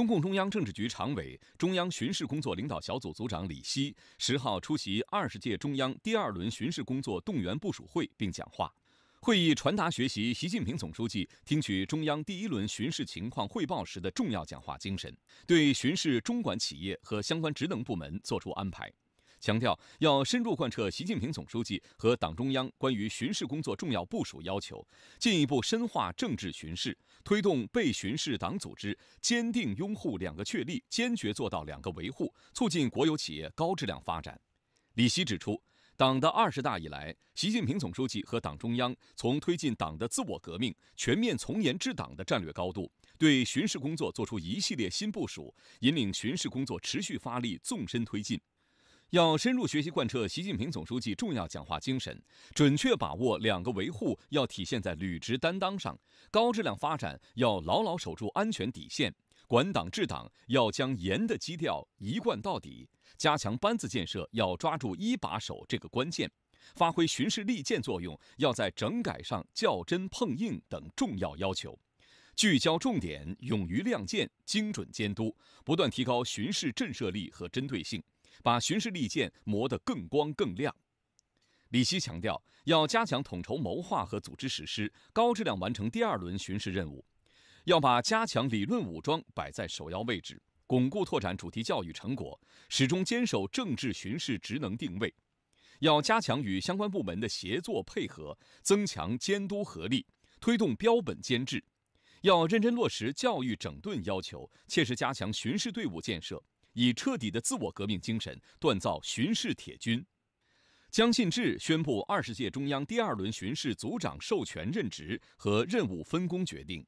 中共中央政治局常委、中央巡视工作领导小组组长李希十号出席二十届中央第二轮巡视工作动员部署会并讲话。会议传达学习习近平总书记听取中央第一轮巡视情况汇报时的重要讲话精神，对巡视中管企业和相关职能部门作出安排。强调要深入贯彻习近平总书记和党中央关于巡视工作重要部署要求，进一步深化政治巡视，推动被巡视党组织坚定拥护“两个确立”，坚决做到“两个维护”，促进国有企业高质量发展。李希指出，党的二十大以来，习近平总书记和党中央从推进党的自我革命、全面从严治党的战略高度，对巡视工作作出一系列新部署，引领巡视工作持续发力、纵深推进。要深入学习贯彻习近平总书记重要讲话精神，准确把握“两个维护”，要体现在履职担当上；高质量发展要牢牢守住安全底线；管党治党要将严的基调一贯到底；加强班子建设要抓住一把手这个关键；发挥巡视利剑作用要在整改上较真碰硬等重要要求，聚焦重点，勇于亮剑，精准监督，不断提高巡视震慑力和针对性。把巡视利剑磨得更光更亮，李希强调，要加强统筹谋划和组织实施，高质量完成第二轮巡视任务。要把加强理论武装摆在首要位置，巩固拓展主题教育成果，始终坚守政治巡视职能定位。要加强与相关部门的协作配合，增强监督合力，推动标本兼治。要认真落实教育整顿要求，切实加强巡视队伍建设。以彻底的自我革命精神锻造巡视铁军。江信治宣布二十届中央第二轮巡视组长授权任职和任务分工决定。